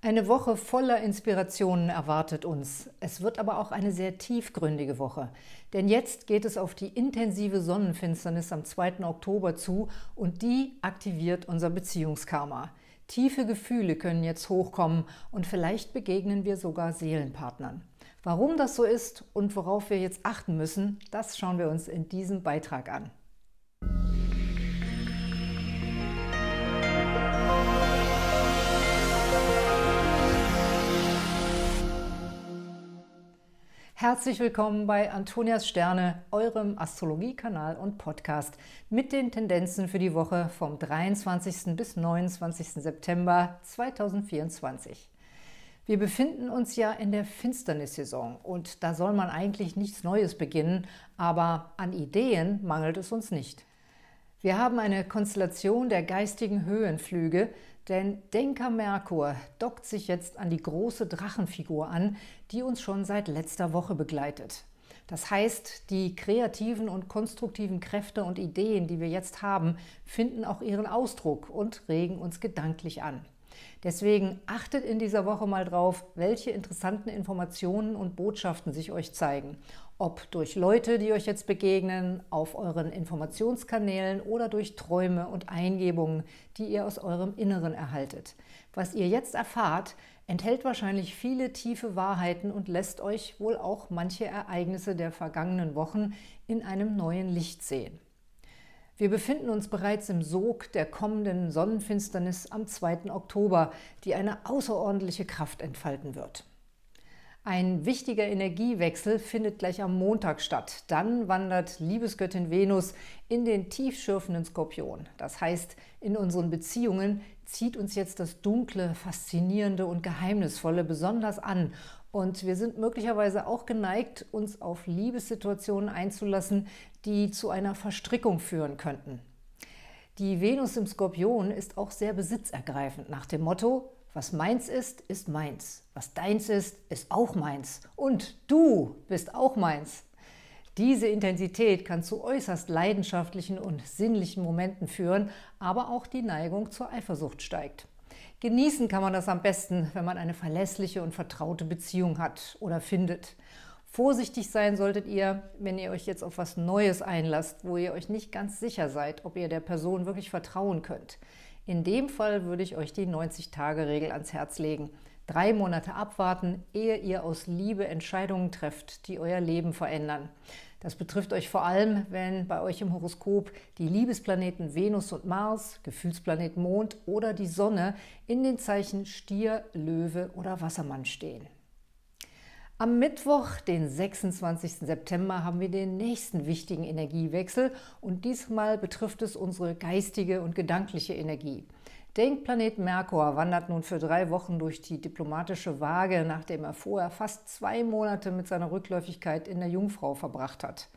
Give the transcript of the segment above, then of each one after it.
Eine Woche voller Inspirationen erwartet uns. Es wird aber auch eine sehr tiefgründige Woche. Denn jetzt geht es auf die intensive Sonnenfinsternis am 2. Oktober zu und die aktiviert unser Beziehungskarma. Tiefe Gefühle können jetzt hochkommen und vielleicht begegnen wir sogar Seelenpartnern. Warum das so ist und worauf wir jetzt achten müssen, das schauen wir uns in diesem Beitrag an. Herzlich willkommen bei Antonias Sterne, eurem Astrologiekanal und Podcast mit den Tendenzen für die Woche vom 23. bis 29. September 2024. Wir befinden uns ja in der Finsternissaison und da soll man eigentlich nichts Neues beginnen, aber an Ideen mangelt es uns nicht. Wir haben eine Konstellation der geistigen Höhenflüge, denn Denker Merkur dockt sich jetzt an die große Drachenfigur an, die uns schon seit letzter Woche begleitet. Das heißt, die kreativen und konstruktiven Kräfte und Ideen, die wir jetzt haben, finden auch ihren Ausdruck und regen uns gedanklich an. Deswegen achtet in dieser Woche mal drauf, welche interessanten Informationen und Botschaften sich euch zeigen. Ob durch Leute, die euch jetzt begegnen, auf euren Informationskanälen oder durch Träume und Eingebungen, die ihr aus eurem Inneren erhaltet. Was ihr jetzt erfahrt, enthält wahrscheinlich viele tiefe Wahrheiten und lässt euch wohl auch manche Ereignisse der vergangenen Wochen in einem neuen Licht sehen. Wir befinden uns bereits im Sog der kommenden Sonnenfinsternis am 2. Oktober, die eine außerordentliche Kraft entfalten wird. Ein wichtiger Energiewechsel findet gleich am Montag statt. Dann wandert Liebesgöttin Venus in den tiefschürfenden Skorpion. Das heißt, in unseren Beziehungen zieht uns jetzt das Dunkle, Faszinierende und Geheimnisvolle besonders an. Und wir sind möglicherweise auch geneigt, uns auf Liebessituationen einzulassen, die zu einer Verstrickung führen könnten. Die Venus im Skorpion ist auch sehr besitzergreifend nach dem Motto, was meins ist, ist meins. Was deins ist, ist auch meins. Und du bist auch meins. Diese Intensität kann zu äußerst leidenschaftlichen und sinnlichen Momenten führen, aber auch die Neigung zur Eifersucht steigt. Genießen kann man das am besten, wenn man eine verlässliche und vertraute Beziehung hat oder findet. Vorsichtig sein solltet ihr, wenn ihr euch jetzt auf was Neues einlasst, wo ihr euch nicht ganz sicher seid, ob ihr der Person wirklich vertrauen könnt. In dem Fall würde ich euch die 90-Tage-Regel ans Herz legen. Drei Monate abwarten, ehe ihr aus Liebe Entscheidungen trefft, die euer Leben verändern. Das betrifft euch vor allem, wenn bei euch im Horoskop die Liebesplaneten Venus und Mars, Gefühlsplanet Mond oder die Sonne in den Zeichen Stier, Löwe oder Wassermann stehen. Am Mittwoch, den 26. September, haben wir den nächsten wichtigen Energiewechsel und diesmal betrifft es unsere geistige und gedankliche Energie. Denkplanet Merkur wandert nun für drei Wochen durch die diplomatische Waage, nachdem er vorher fast zwei Monate mit seiner Rückläufigkeit in der Jungfrau verbracht hat.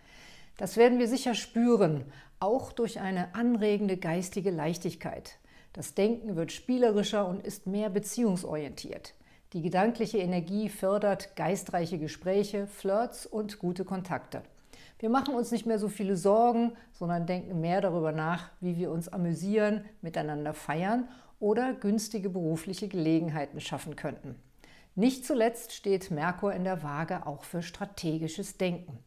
Das werden wir sicher spüren, auch durch eine anregende geistige Leichtigkeit. Das Denken wird spielerischer und ist mehr beziehungsorientiert. Die gedankliche Energie fördert geistreiche Gespräche, Flirts und gute Kontakte. Wir machen uns nicht mehr so viele Sorgen, sondern denken mehr darüber nach, wie wir uns amüsieren, miteinander feiern oder günstige berufliche Gelegenheiten schaffen könnten. Nicht zuletzt steht Merkur in der Waage auch für strategisches Denken.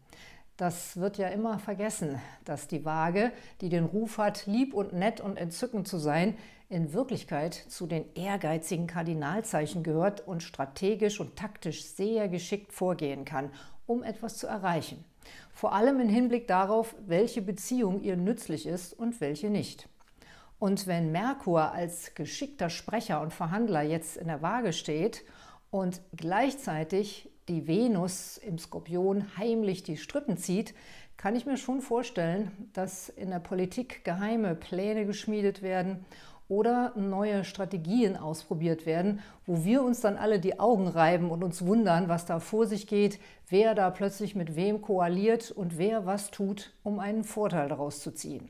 Das wird ja immer vergessen, dass die Waage, die den Ruf hat, lieb und nett und entzückend zu sein, in Wirklichkeit zu den ehrgeizigen Kardinalzeichen gehört und strategisch und taktisch sehr geschickt vorgehen kann, um etwas zu erreichen. Vor allem im Hinblick darauf, welche Beziehung ihr nützlich ist und welche nicht. Und wenn Merkur als geschickter Sprecher und Verhandler jetzt in der Waage steht und gleichzeitig die Venus im Skorpion heimlich die Strippen zieht, kann ich mir schon vorstellen, dass in der Politik geheime Pläne geschmiedet werden oder neue Strategien ausprobiert werden, wo wir uns dann alle die Augen reiben und uns wundern, was da vor sich geht, wer da plötzlich mit wem koaliert und wer was tut, um einen Vorteil daraus zu ziehen.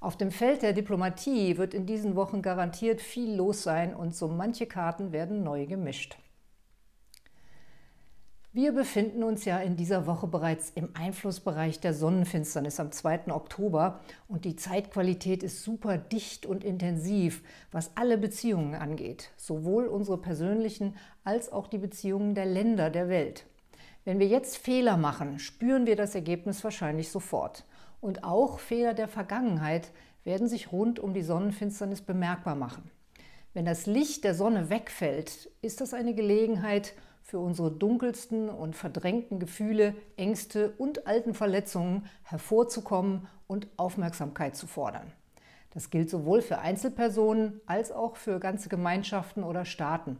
Auf dem Feld der Diplomatie wird in diesen Wochen garantiert viel los sein und so manche Karten werden neu gemischt. Wir befinden uns ja in dieser Woche bereits im Einflussbereich der Sonnenfinsternis am 2. Oktober und die Zeitqualität ist super dicht und intensiv, was alle Beziehungen angeht, sowohl unsere persönlichen als auch die Beziehungen der Länder der Welt. Wenn wir jetzt Fehler machen, spüren wir das Ergebnis wahrscheinlich sofort. Und auch Fehler der Vergangenheit werden sich rund um die Sonnenfinsternis bemerkbar machen. Wenn das Licht der Sonne wegfällt, ist das eine Gelegenheit, für unsere dunkelsten und verdrängten Gefühle, Ängste und alten Verletzungen hervorzukommen und Aufmerksamkeit zu fordern. Das gilt sowohl für Einzelpersonen als auch für ganze Gemeinschaften oder Staaten.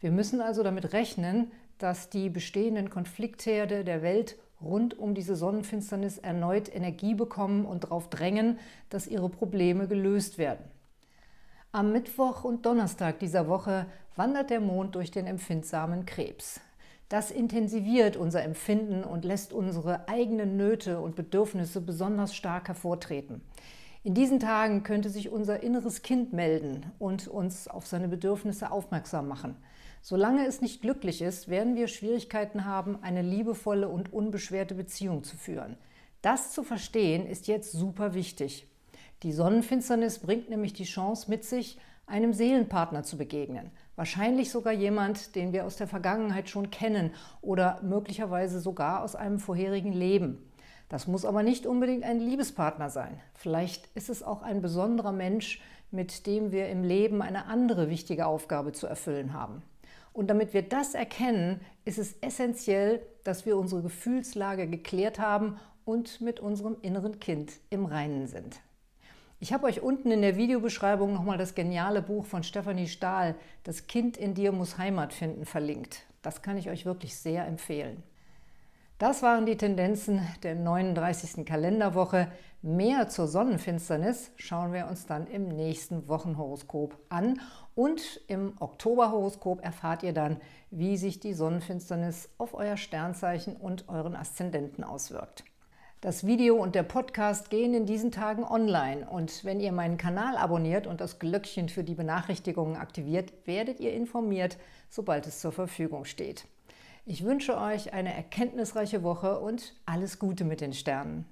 Wir müssen also damit rechnen, dass die bestehenden Konfliktherde der Welt rund um diese Sonnenfinsternis erneut Energie bekommen und darauf drängen, dass ihre Probleme gelöst werden. Am Mittwoch und Donnerstag dieser Woche wandert der Mond durch den empfindsamen Krebs. Das intensiviert unser Empfinden und lässt unsere eigenen Nöte und Bedürfnisse besonders stark hervortreten. In diesen Tagen könnte sich unser inneres Kind melden und uns auf seine Bedürfnisse aufmerksam machen. Solange es nicht glücklich ist, werden wir Schwierigkeiten haben, eine liebevolle und unbeschwerte Beziehung zu führen. Das zu verstehen ist jetzt super wichtig. Die Sonnenfinsternis bringt nämlich die Chance mit sich, einem Seelenpartner zu begegnen. Wahrscheinlich sogar jemand, den wir aus der Vergangenheit schon kennen oder möglicherweise sogar aus einem vorherigen Leben. Das muss aber nicht unbedingt ein Liebespartner sein. Vielleicht ist es auch ein besonderer Mensch, mit dem wir im Leben eine andere wichtige Aufgabe zu erfüllen haben. Und damit wir das erkennen, ist es essentiell, dass wir unsere Gefühlslage geklärt haben und mit unserem inneren Kind im Reinen sind. Ich habe euch unten in der Videobeschreibung nochmal das geniale Buch von Stephanie Stahl, Das Kind in dir muss Heimat finden, verlinkt. Das kann ich euch wirklich sehr empfehlen. Das waren die Tendenzen der 39. Kalenderwoche. Mehr zur Sonnenfinsternis schauen wir uns dann im nächsten Wochenhoroskop an. Und im Oktoberhoroskop erfahrt ihr dann, wie sich die Sonnenfinsternis auf euer Sternzeichen und euren Aszendenten auswirkt. Das Video und der Podcast gehen in diesen Tagen online und wenn ihr meinen Kanal abonniert und das Glöckchen für die Benachrichtigungen aktiviert, werdet ihr informiert, sobald es zur Verfügung steht. Ich wünsche euch eine erkenntnisreiche Woche und alles Gute mit den Sternen.